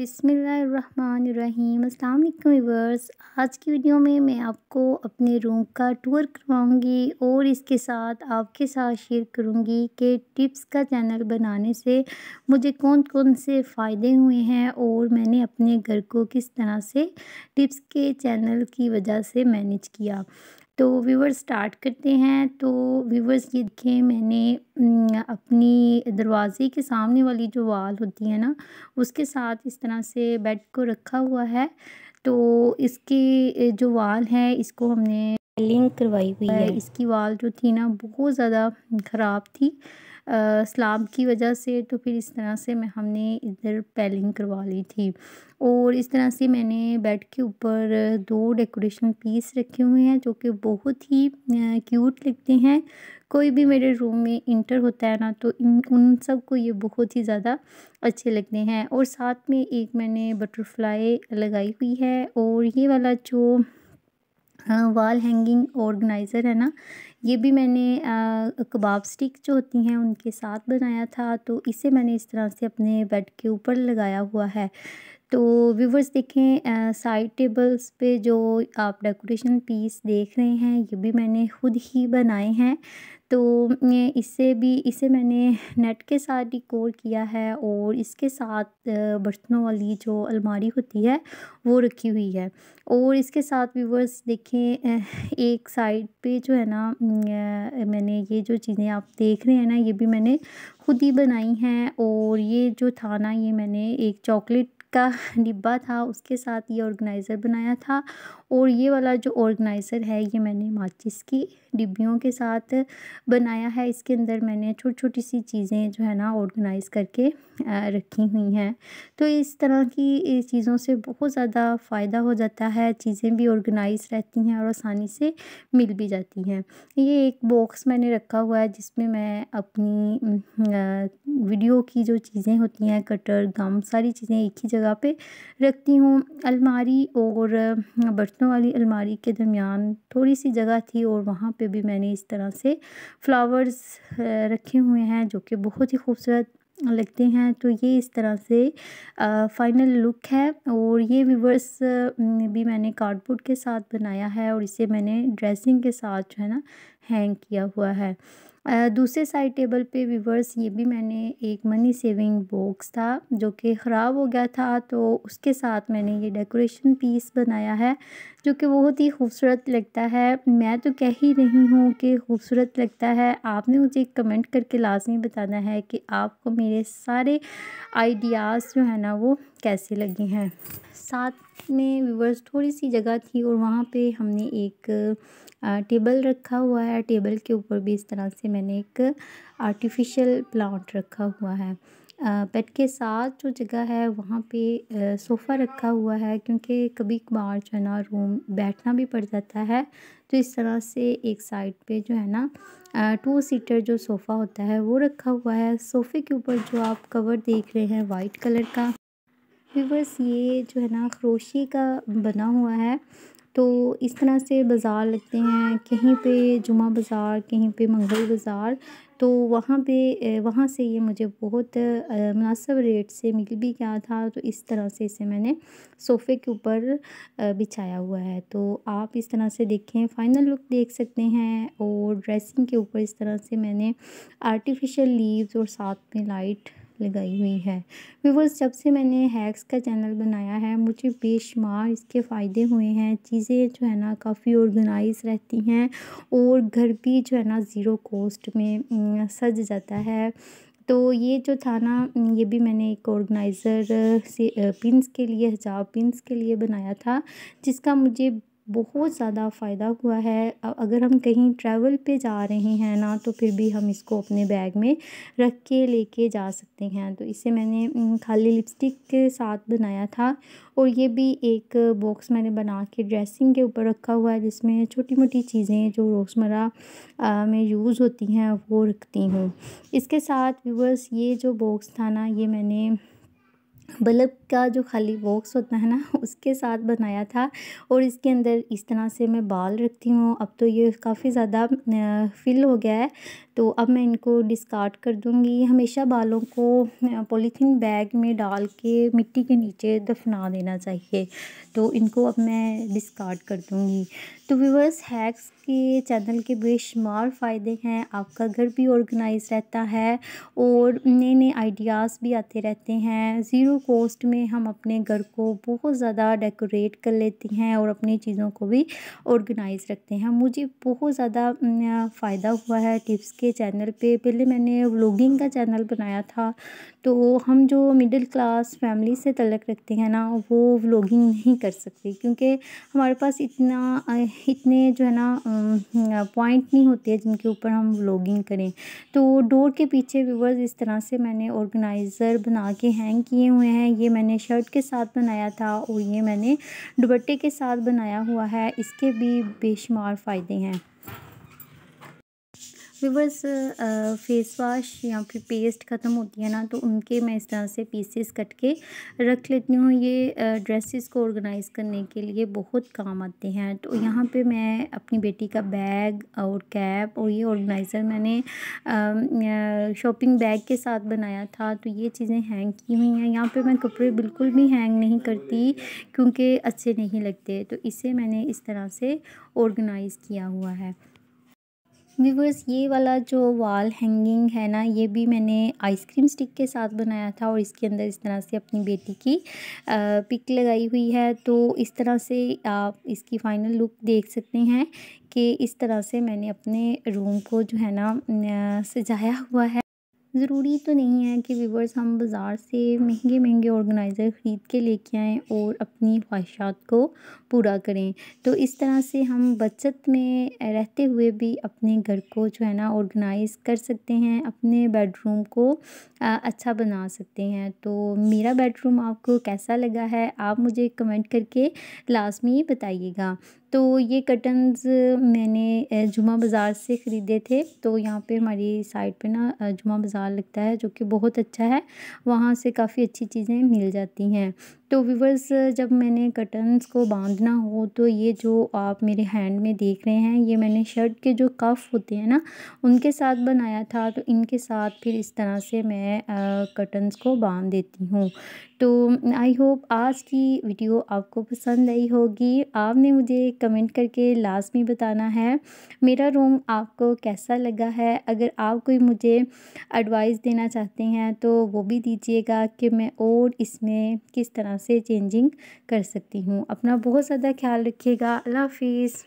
अस्सलाम वालेकुम वीवर्स आज की वीडियो में मैं आपको अपने रूम का टूर करवाऊंगी और इसके साथ आपके साथ शेयर करूंगी कि टिप्स का चैनल बनाने से मुझे कौन कौन से फ़ायदे हुए हैं और मैंने अपने घर को किस तरह से टिप्स के चैनल की वजह से मैनेज किया तो व्यूवर्स स्टार्ट करते हैं तो व्यूवर्स ये देखें मैंने अपनी दरवाज़े के सामने वाली जो वाल होती है ना उसके साथ इस तरह से बेड को रखा हुआ है तो इसके जो वाल है इसको हमने लिंक करवाई हुई है इसकी वाल जो थी ना बहुत ज़्यादा ख़राब थी स्लाब की वजह से तो फिर इस तरह से मैं हमने इधर पैलिंग करवा ली थी और इस तरह से मैंने बेड के ऊपर दो डेकोरेशन पीस रखे हुए हैं जो कि बहुत ही क्यूट लगते हैं कोई भी मेरे रूम में इंटर होता है ना तो इन उन सब को ये बहुत ही ज़्यादा अच्छे लगते हैं और साथ में एक मैंने बटरफ्लाई लगाई हुई है और ये वाला जो वॉल हैंगिंग ऑर्गेनाइज़र है ना ये भी मैंने कबाब स्टिक जो होती हैं उनके साथ बनाया था तो इसे मैंने इस तरह से अपने बेड के ऊपर लगाया हुआ है तो व्यूवर्स देखें साइड टेबल्स पे जो आप डेकोरेशन पीस देख रहे हैं ये भी मैंने खुद ही बनाए हैं तो इससे भी इसे मैंने नेट के साथ डिकोर किया है और इसके साथ बर्तनों वाली जो अलमारी होती है वो रखी हुई है और इसके साथ व्यूवर्स देखें एक साइड पे जो है ना मैंने ये जो चीज़ें आप देख रहे हैं ना ये भी मैंने खुद ही बनाई हैं और ये जो था ना ये मैंने एक चॉकलेट का डिब्बा था उसके साथ ये ऑर्गेनाइज़र बनाया था और ये वाला जो ऑर्गेनाइज़र है ये मैंने माचिस की डिब्बियों के साथ बनाया है इसके अंदर मैंने छोटी छोटी सी चीज़ें जो है ना ऑर्गेनाइज़ करके रखी हुई हैं तो इस तरह की चीज़ों से बहुत ज़्यादा फ़ायदा हो जाता है चीज़ें भी ऑर्गेनाइज रहती हैं और आसानी से मिल भी जाती हैं ये एक बॉक्स मैंने रखा हुआ है जिसमें मैं अपनी वीडियो की जो चीज़ें होती हैं कटर गम सारी चीज़ें एक ही जगह जगह पे रखती हूँ अलमारी और बर्तनों वाली अलमारी के दरमियान थोड़ी सी जगह थी और वहाँ पे भी मैंने इस तरह से फ़्लावर्स रखे हुए हैं जो कि बहुत ही खूबसूरत लगते हैं तो ये इस तरह से फाइनल लुक है और ये विवर्स भी मैंने कार्डबोर्ड के साथ बनाया है और इसे मैंने ड्रेसिंग के साथ जो है ना हैंग किया हुआ है दूसरे साइड टेबल पे विवर्स ये भी मैंने एक मनी सेविंग बॉक्स था जो कि ख़राब हो गया था तो उसके साथ मैंने ये डेकोरेशन पीस बनाया है जो कि बहुत ही खूबसूरत लगता है मैं तो कह ही रही हूँ कि खूबसूरत लगता है आपने मुझे कमेंट करके लाजमी बताना है कि आपको मेरे सारे आइडियाज़ जो है ना वो कैसे लगे हैं साथ में व्यूवर्स थोड़ी सी जगह थी और वहाँ पे हमने एक टेबल रखा हुआ है टेबल के ऊपर भी इस तरह से मैंने एक आर्टिफिशियल प्लांट रखा हुआ है बेड के साथ जो जगह है वहाँ पे सोफ़ा रखा हुआ है क्योंकि कभी कभार जो है ना रूम बैठना भी पड़ जाता है तो इस तरह से एक साइड पे जो है ना टू सीटर जो सोफ़ा होता है वो रखा हुआ है सोफ़े के ऊपर जो आप कवर देख रहे हैं वाइट कलर का व्यूवर्स ये जो है ना क्रोशी का बना हुआ है तो इस तरह से बाज़ार लगते हैं कहीं पे जुमा बाज़ार कहीं पे मंगल बाज़ार तो वहाँ पे वहाँ से ये मुझे बहुत मुनासब रेट से मिल भी गया था तो इस तरह से इसे मैंने सोफ़े के ऊपर बिछाया हुआ है तो आप इस तरह से देखें फाइनल लुक देख सकते हैं और ड्रेसिंग के ऊपर इस तरह से मैंने आर्टिफिशियल लीव्स और साथ में लाइट लगाई हुई है व्यूवर्स जब से मैंने हैक्स का चैनल बनाया है मुझे बेशुमार इसके फ़ायदे हुए हैं चीज़ें जो है ना काफ़ी ऑर्गेनाइज रहती हैं और घर भी जो है ना ज़ीरो कॉस्ट में सज जाता है तो ये जो था ना ये भी मैंने एक ऑर्गेनाइज़र से पिंस के लिए हजाब पिंस के लिए बनाया था जिसका मुझे बहुत ज़्यादा फ़ायदा हुआ है अगर हम कहीं ट्रैवल पे जा रहे हैं ना तो फिर भी हम इसको अपने बैग में रख के लेके जा सकते हैं तो इसे मैंने खाली लिपस्टिक के साथ बनाया था और ये भी एक बॉक्स मैंने बना के ड्रेसिंग के ऊपर रखा हुआ है जिसमें छोटी मोटी चीज़ें जो रोज़मर्रा में यूज़ होती हैं वो रखती हूँ इसके साथ व्यूवर्स ये जो बॉक्स था ना ये मैंने बल्ब का जो खाली बॉक्स होता है ना उसके साथ बनाया था और इसके अंदर इस तरह से मैं बाल रखती हूँ अब तो ये काफ़ी ज़्यादा फिल हो गया है तो अब मैं इनको डिस्कार्ड कर दूँगी हमेशा बालों को पॉलीथीन बैग में डाल के मिट्टी के नीचे दफना देना चाहिए तो इनको अब मैं डिस्कार्ड कर दूँगी तो व्यूवर्स हैक्स के चैनल के बेशुमार फ़ायदे हैं आपका घर भी ऑर्गेनाइज रहता है और नए नए आइडियाज़ भी आते रहते हैं ज़ीरो कॉस्ट में हम अपने घर को बहुत ज़्यादा डेकोरेट कर लेते हैं और अपनी चीज़ों को भी ऑर्गेनाइज रखते हैं मुझे बहुत ज़्यादा फ़ायदा हुआ है टिप्स के के चैनल पे पहले मैंने व्लॉगिंग का चैनल बनाया था तो हम जो मिडिल क्लास फैमिली से तलक रखते हैं ना वो व्लॉगिंग नहीं कर सकते क्योंकि हमारे पास इतना इतने जो है ना पॉइंट नहीं होते हैं जिनके ऊपर हम व्लॉगिंग करें तो डोर के पीछे व्यूवर्स इस तरह से मैंने ऑर्गेनाइज़र बना के हैंग किए हुए हैं ये मैंने शर्ट के साथ बनाया था और ये मैंने दुपट्टे के साथ बनाया हुआ है इसके भी बेशुमार फ़ायदे हैं वीवर्स फेस वाश या फिर पेस्ट ख़त्म होती है ना तो उनके मैं इस तरह से पीसेस कट के रख लेती हूँ ये ड्रेसेस uh, को ऑर्गेनाइज़ करने के लिए बहुत काम आते हैं तो यहाँ पे मैं अपनी बेटी का बैग और कैप और ये ऑर्गेनाइज़र मैंने शॉपिंग um, बैग uh, के साथ बनाया था तो ये चीज़ें हैंग की हुई हैं यहाँ पर मैं कपड़े बिल्कुल भी हैंग नहीं करती क्योंकि अच्छे नहीं लगते तो इसे मैंने इस तरह से ऑर्गेनाइज़ किया हुआ है व्यूवर्स ये वाला जो वॉल हैंगिंग है ना ये भी मैंने आइसक्रीम स्टिक के साथ बनाया था और इसके अंदर इस तरह से अपनी बेटी की पिक लगाई हुई है तो इस तरह से आप इसकी फ़ाइनल लुक देख सकते हैं कि इस तरह से मैंने अपने रूम को जो है ना सजाया हुआ है ज़रूरी तो नहीं है कि व्यूवर्स हम बाज़ार से महंगे महंगे ऑर्गेनाइज़र ख़रीद के लेके आएँ और अपनी ख्वाहिशात को पूरा करें तो इस तरह से हम बचत में रहते हुए भी अपने घर को जो है ना ऑर्गेनाइज़ कर सकते हैं अपने बेडरूम को अच्छा बना सकते हैं तो मेरा बेडरूम आपको कैसा लगा है आप मुझे कमेंट करके लाजमी बताइएगा तो ये कर्टन्स मैंने जुमा बाज़ार से ख़रीदे थे तो यहाँ पे हमारी साइड पे ना जुमा बाज़ार लगता है जो कि बहुत अच्छा है वहाँ से काफ़ी अच्छी चीज़ें मिल जाती हैं तो व्यूवर्स जब मैंने कर्टन्स को बांधना हो तो ये जो आप मेरे हैंड में देख रहे हैं ये मैंने शर्ट के जो कफ़ होते हैं ना उनके साथ बनाया था तो इनके साथ फिर इस तरह से मैं कर्टन्स को बांध देती हूँ तो आई होप आज की वीडियो आपको पसंद आई होगी आपने मुझे कमेंट करके लाजमी बताना है मेरा रूम आपको कैसा लगा है अगर आप कोई मुझे एडवाइस देना चाहते हैं तो वो भी दीजिएगा कि मैं और इसमें किस तरह से चेंजिंग कर सकती हूँ अपना बहुत ज़्यादा ख्याल रखिएगा अल्लाह हाफिज़